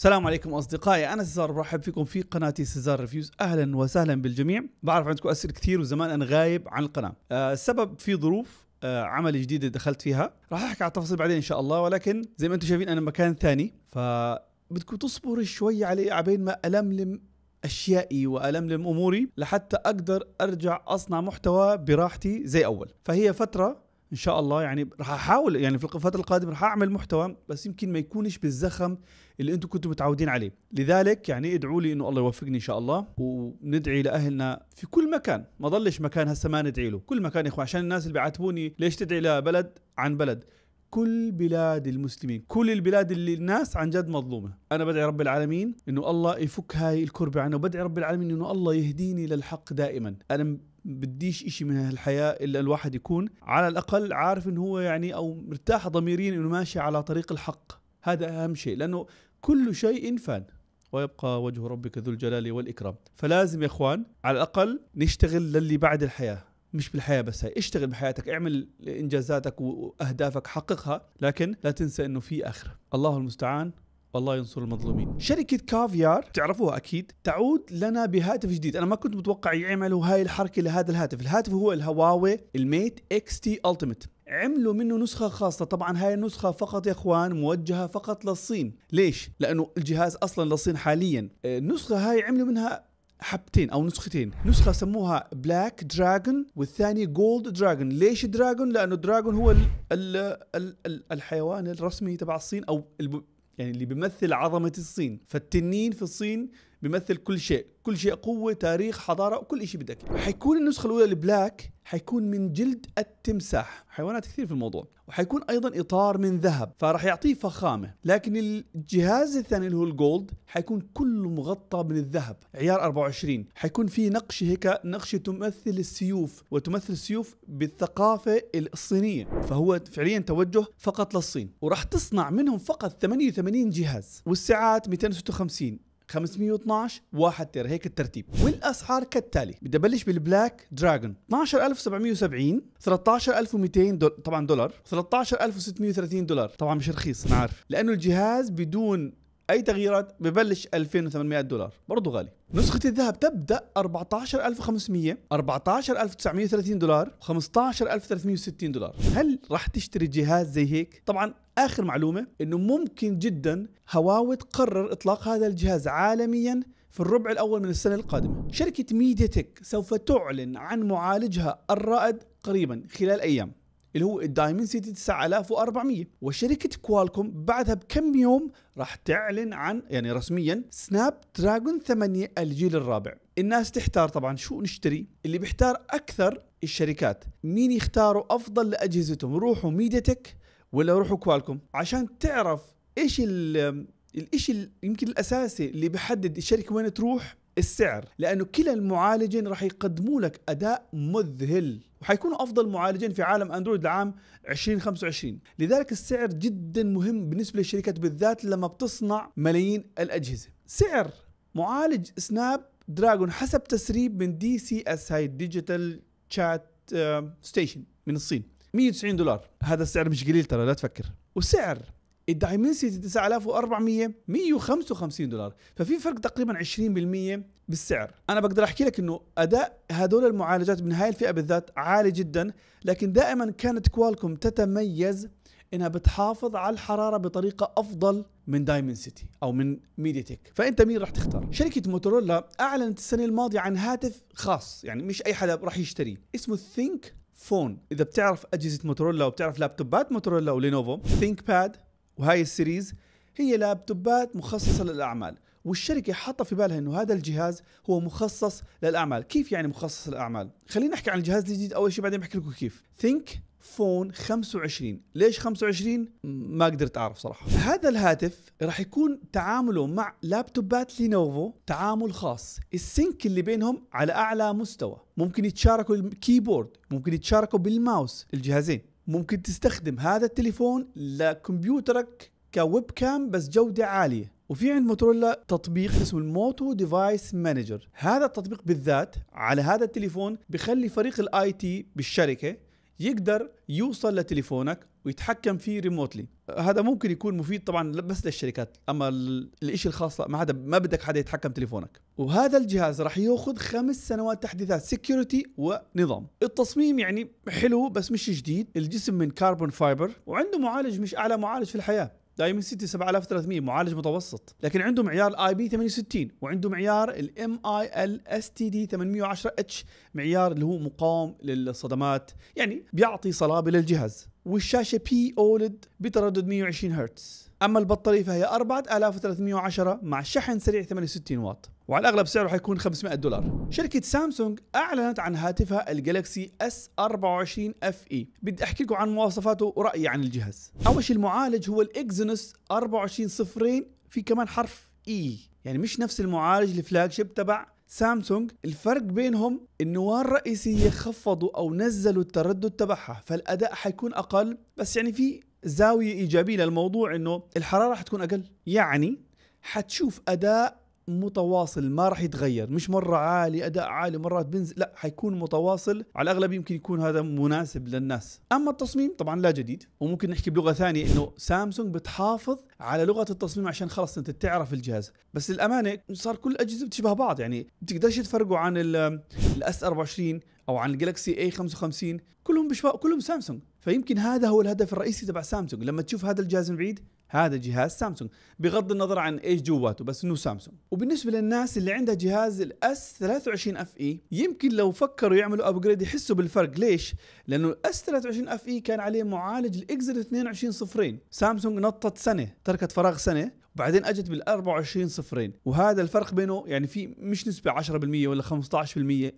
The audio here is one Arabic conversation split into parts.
السلام عليكم اصدقائي انا سزار برحب فيكم في قناتي سزار ريفيوز اهلا وسهلا بالجميع بعرف عندكم اسئله كثير وزمان انا غايب عن القناه أه السبب في ظروف أه عمل جديده دخلت فيها راح احكي على التفاصيل بعدين ان شاء الله ولكن زي ما انتم شايفين انا مكان ثاني ف بدكم تصبروا شوي علي عبين ما الملم اشيائي والملم اموري لحتى اقدر ارجع اصنع محتوى براحتي زي اول فهي فتره ان شاء الله يعني راح احاول يعني في الفتره القادمه راح اعمل محتوى بس يمكن ما يكونش بالزخم اللي انتم كنتوا متعودين عليه لذلك يعني ادعوا لي انه الله يوفقني ان شاء الله وندعي لاهلنا في كل مكان ما ضلش مكان هسه ما ندعي له كل مكان يا اخوان عشان الناس اللي بيعاتبوني ليش تدعي لبلد عن بلد كل بلاد المسلمين كل البلاد اللي الناس عن جد مظلومة أنا بدعي رب العالمين أنه الله يفك هاي الكربة عنه وبدعي رب العالمين أنه الله يهديني للحق دائما أنا بديش إشي من هالحياة إلا الواحد يكون على الأقل عارف إنه هو يعني أو مرتاح ضميريا إنه ماشي على طريق الحق هذا أهم شيء لأنه كل شيء فان ويبقى وجه ربك ذو الجلال والإكرام فلازم يا إخوان على الأقل نشتغل للي بعد الحياة مش بالحياة بس هي اشتغل بحياتك اعمل إنجازاتك وأهدافك حققها لكن لا تنسى أنه في آخرة الله المستعان والله ينصر المظلومين شركة كافيار تعرفوها أكيد تعود لنا بهاتف جديد أنا ما كنت متوقع يعملوا هاي الحركة لهذا الهاتف الهاتف هو الهواوي الميت اكس تي التيمت عملوا منه نسخة خاصة طبعا هاي النسخة فقط يا اخوان موجهة فقط للصين ليش؟ لأنه الجهاز أصلا للصين حاليا آه، النسخة هاي عملوا منها حبتين او نسختين نسخه سموها بلاك دراجون والثانيه جولد دراجون ليش دراجون لانه دراجون هو الـ الـ الـ الحيوان الرسمي تبع الصين او يعني اللي بيمثل عظمه الصين فالتنين في الصين بيمثل كل شيء كل شيء قوة تاريخ حضارة وكل شيء بدك حيكون النسخة الأولى البلاك حيكون من جلد التمساح حيوانات كثير في الموضوع وحيكون أيضا إطار من ذهب فراح يعطيه فخامة لكن الجهاز الثاني اللي هو الجولد حيكون كله مغطى من الذهب عيار 24 حيكون فيه نقش هيك نقش تمثل السيوف وتمثل السيوف بالثقافة الصينية فهو فعليا توجه فقط للصين وراح تصنع منهم فقط 88 جهاز والساعات 256 512 1 تير هيك الترتيب والاسعار كالتالي بدي ابلش بالبلاك دراجون 12770 13200 دول... طبعا دولار 13630 دولار طبعا مش رخيص انا عارف لانه الجهاز بدون اي تغييرات ببلش 2800 دولار برضه غالي نسخة الذهب تبدأ 14500 14930 دولار 15360 دولار هل راح تشتري جهاز زي هيك؟ طبعا اخر معلومه انه ممكن جدا هواوي تقرر اطلاق هذا الجهاز عالميا في الربع الاول من السنه القادمه شركه ميديا تك سوف تعلن عن معالجها الرائد قريبا خلال ايام اللي هو الدايمن سيتي 9400 وشركة كوالكوم بعدها بكم يوم راح تعلن عن يعني رسميا سناب دراجون 8 الجيل الرابع الناس تحتار طبعا شو نشتري اللي بيحتار أكثر الشركات مين يختاروا أفضل لأجهزتهم روحوا تك ولا روحوا كوالكم عشان تعرف ايش الشيء يمكن الاساسي اللي بيحدد الشركه وين تروح السعر لانه كلا المعالجين راح يقدموا لك اداء مذهل وحيكونوا افضل معالجين في عالم اندرويد لعام 2025 لذلك السعر جدا مهم بالنسبه للشركات بالذات لما بتصنع ملايين الاجهزه سعر معالج سناب دراجون حسب تسريب من دي سي اس هاي ديجيتال تشات ستيشن من الصين 190 دولار هذا السعر مش قليل ترى لا تفكر وسعر الدايمنسيتي 9400 155 دولار ففي فرق تقريبا 20% بالسعر انا بقدر احكي لك انه اداء هذول المعالجات من هاي الفئه بالذات عالي جدا لكن دائما كانت كوالكم تتميز انها بتحافظ على الحراره بطريقه افضل من دايمنسيتي او من ميديا تيك فانت مين راح تختار شركه موتورولا اعلنت السنه الماضيه عن هاتف خاص يعني مش اي حدا راح يشتريه اسمه ثينك فون اذا بتعرف اجهزه موتورولا وبتعرف لابتوبات موتورولا ولينوفو ثينك باد وهاي السيريز هي لابتوبات مخصصه للاعمال والشركه حاطه في بالها انه هذا الجهاز هو مخصص للاعمال كيف يعني مخصص للاعمال خلينا نحكي عن الجهاز الجديد اول شيء بعدين بحكي لكم كيف ثينك فون 25 ليش 25 ما قدرت اعرف صراحه هذا الهاتف راح يكون تعامله مع لابتوبات لينوفو تعامل خاص السينك اللي بينهم على اعلى مستوى ممكن يتشاركوا الكيبورد ممكن يتشاركوا بالماوس الجهازين ممكن تستخدم هذا التليفون لكمبيوترك كويب كام بس جودة عالية وفي عند موتورولا تطبيق اسمه الموتو ديفايس مانجر هذا التطبيق بالذات على هذا التليفون بخلي فريق الاي تي بالشركة يقدر يوصل لتليفونك ويتحكم فيه ريموتلي هذا ممكن يكون مفيد طبعا بس للشركات اما الاشي الخاص ما حدا ما بدك حدا يتحكم تليفونك وهذا الجهاز راح ياخذ خمس سنوات تحديثات سكيورتي ونظام التصميم يعني حلو بس مش جديد الجسم من كربون فايبر وعنده معالج مش اعلى معالج في الحياه دايمن سيتي 7300 معالج متوسط لكن عندهم معيار الاي بي 68 وعنده معيار الام اي ال اس تي دي 810 اتش معيار اللي هو مقاوم للصدمات يعني بيعطي صلابه للجهاز والشاشه بي اولد بتردد 120 هرتز اما البطاريه فهي 4310 مع شحن سريع 68 واط وعلى الاغلب سعره حيكون 500 دولار شركه سامسونج اعلنت عن هاتفها الجالكسي اس 24 اف اي بدي احكي لكم عن مواصفاته ورايي عن الجهاز اول شيء المعالج هو الاكزينوس 24 صفرين في كمان حرف اي e. يعني مش نفس المعالج الفلاج شيب تبع سامسونج الفرق بينهم النواه الرئيسيه خفضوا او نزلوا التردد تبعها فالاداء حيكون اقل بس يعني في زاويه ايجابيه للموضوع انه الحراره حتكون اقل يعني حتشوف اداء متواصل ما راح يتغير مش مرة عالي أداء عالي مرات بنزل لا حيكون متواصل على الأغلب يمكن يكون هذا مناسب للناس أما التصميم طبعا لا جديد وممكن نحكي بلغة ثانية أنه سامسونج بتحافظ على لغة التصميم عشان خلاص أنت تعرف الجهاز بس للأمانة صار كل الأجهزة بتشبه بعض يعني بتقدرش تفرقوا عن الاس 24 او عن الجلاكسي اي 55 كلهم بشبه كلهم سامسونج فيمكن هذا هو الهدف الرئيسي تبع سامسونج لما تشوف هذا الجهاز من بعيد هذا جهاز سامسونج بغض النظر عن ايش جواته بس انه سامسونج وبالنسبه للناس اللي عندها جهاز الاس 23 اف اي يمكن لو فكروا يعملوا ابجريد يحسوا بالفرق ليش لانه الاس 23 اف اي كان عليه معالج الاكسر 22 صفرين سامسونج نطت سنه تركت فراغ سنه وبعدين اجت بال 24 صفرين وهذا الفرق بينه يعني في مش نسبه 10% ولا 15%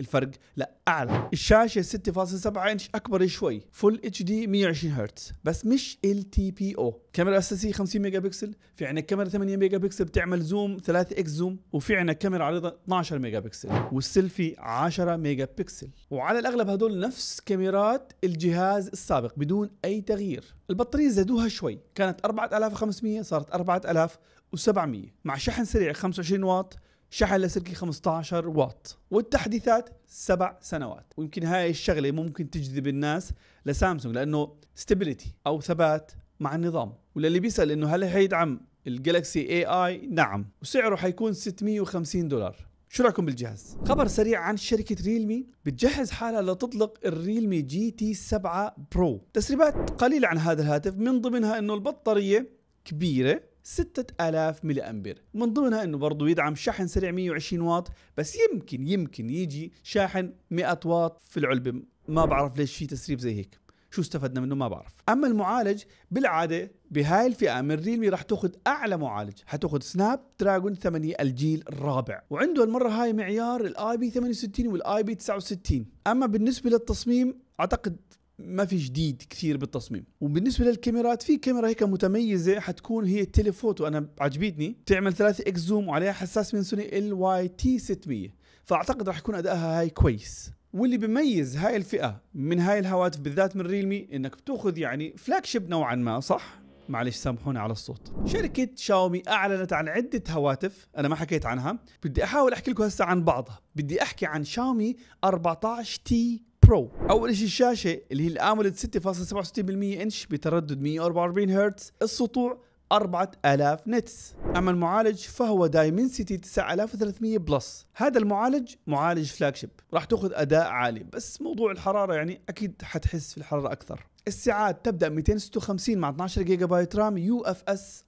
الفرق لا اعلى الشاشه 6.7 انش اكبر شوي فول اتش دي 120 هرتز بس مش ال تي بي او كاميرا اساسيه 50 ميجا بكسل في عندنا كاميرا 8 ميجا بكسل بتعمل زوم 3 اكس زوم وفي عندنا كاميرا عريضه 12 ميجا بكسل والسيلفي 10 ميجا بكسل وعلى الاغلب هدول نفس كاميرات الجهاز السابق بدون اي تغيير البطارية زادوها شوي كانت 4500 صارت 4700 مع شحن سريع 25 واط شحن لاسلكي 15 واط والتحديثات سبع سنوات ويمكن هاي الشغلة ممكن تجذب الناس لسامسونج لأنه ستابيليتي أو ثبات مع النظام وللي بيسأل إنه هل حيدعم الجالكسي اي اي نعم وسعره حيكون 650 دولار شو رايكم بالجهاز؟ خبر سريع عن شركة ريلمي بتجهز حالها لتطلق الريلمي جي تي 7 برو تسريبات قليلة عن هذا الهاتف من ضمنها انه البطارية كبيرة 6000 ملي امبير من ضمنها انه برضه يدعم شحن سريع 120 واط بس يمكن يمكن يجي شاحن 100 واط في العلبة ما بعرف ليش في تسريب زي هيك شو استفدنا منه ما بعرف اما المعالج بالعاده بهاي الفئه من ريلمي راح تاخذ اعلى معالج حتاخذ سناب دراجون 8 الجيل الرابع وعنده المره هاي معيار الاي بي 68 والاي بي 69 اما بالنسبه للتصميم اعتقد ما في جديد كثير بالتصميم وبالنسبه للكاميرات في كاميرا هيك متميزه حتكون هي التليفوتو انا عجبتني بتعمل 3 اكس زوم وعليها حساس من سوني ال واي تي 600 فاعتقد راح يكون ادائها هاي كويس واللي بيميز هاي الفئه من هاي الهواتف بالذات من ريلمي انك بتاخذ يعني فلاج شيب نوعا ما صح معلش سامحونا على الصوت شركة شاومي أعلنت عن عدة هواتف أنا ما حكيت عنها بدي أحاول أحكي لكم هسه عن بعضها بدي أحكي عن شاومي 14 تي برو اول شيء الشاشه اللي هي الامولد 6.67% انش بتردد 144 هرتز السطوع 4000 نتس أما المعالج فهو دايمنسيتي 9300 بلس هذا المعالج معالج فلاجشيب راح تاخذ أداء عالي بس موضوع الحرارة يعني أكيد حتحس في الحرارة أكثر الساعات تبدا 256 مع 12 جيجا بايت رام يو اف اس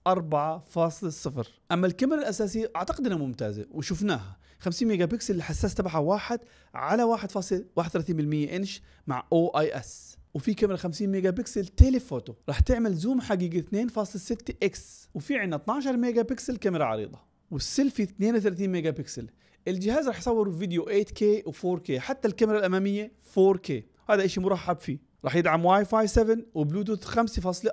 4.0 اما الكاميرا الاساسيه اعتقد انها ممتازه وشفناها 50 ميجا بكسل الحساس تبعها 1 على 1.31 انش مع او اي اس وفي كاميرا 50 ميجا بكسل تيلي فوتو رح تعمل زوم حقيقي 2.6 اكس وفي عندنا 12 ميجا بكسل كاميرا عريضه والسيلفي 32 ميجا بكسل الجهاز رح يصور فيديو 8K و 4K حتى الكاميرا الاماميه 4K هذا شيء مرحب فيه رح يدعم واي فاي 7 وبلوتوث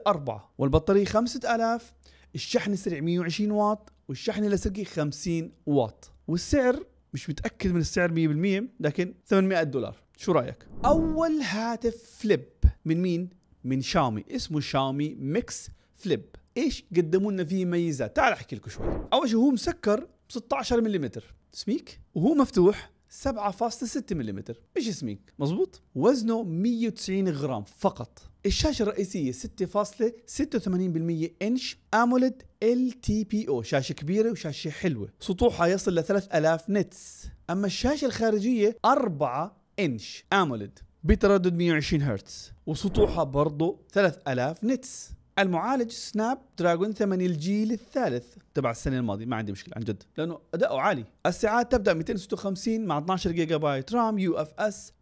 5.4 والبطاريه 5000 الشحن السريع 120 واط والشحن اللاسلكي 50 واط والسعر مش متاكد من السعر 100% لكن 800 دولار شو رايك اول هاتف فليب من مين من شاومي اسمه شاومي ميكس فليب ايش قدموا لنا فيه ميزات تعال احكي لكم شوي اول شيء هو مسكر 16 ملم سميك وهو مفتوح 7.6 ملم مش سميك مزبوط وزنه 190 غرام فقط الشاشة الرئيسية 6.86% انش اموليد ال تي بي او شاشة كبيرة وشاشة حلوة سطوحها يصل ل 3000 نتس اما الشاشة الخارجية 4 انش اموليد بتردد 120 هرتز وسطوحها برضه 3000 نتس المعالج سناب دراجون 8 الجيل الثالث تبع السنه الماضيه ما عندي مشكله عن جد لانه اداؤه عالي الساعات تبدا 256 مع 12 جيجا بايت رام يو اف اس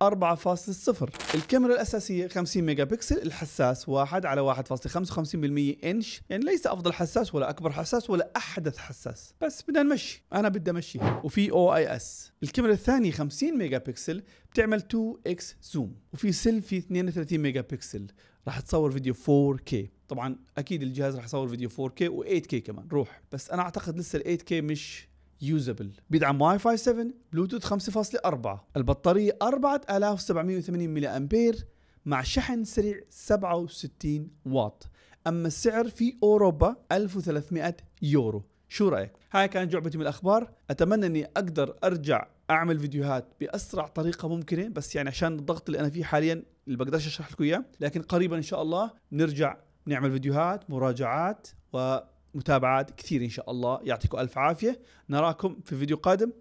4.0 الكاميرا الاساسيه 50 ميجا بكسل الحساس 1 على 1.55% انش يعني ليس افضل حساس ولا اكبر حساس ولا احدث حساس بس بدنا نمشي انا بدي امشي وفي او اي اس الكاميرا الثانيه 50 ميجا بكسل بتعمل 2 اكس زوم وفي سيلفي 32 ميجا بكسل راح تصور فيديو 4K طبعا اكيد الجهاز راح يصور فيديو 4K و8K كمان روح بس انا اعتقد لسه ال8K مش يوزبل بيدعم واي فاي 7 بلوتوث 5.4 البطاريه 4780 ملي امبير مع شحن سريع 67 واط اما السعر في اوروبا 1300 يورو شو رايك هاي كانت جعبتي من الاخبار اتمنى اني اقدر ارجع اعمل فيديوهات باسرع طريقه ممكنه بس يعني عشان الضغط اللي انا فيه حاليا اللي بقدرش اشرح لكم اياه لكن قريبا ان شاء الله نرجع بنعمل فيديوهات مراجعات ومتابعات كثير ان شاء الله يعطيكم الف عافيه نراكم في فيديو قادم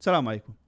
سلام عليكم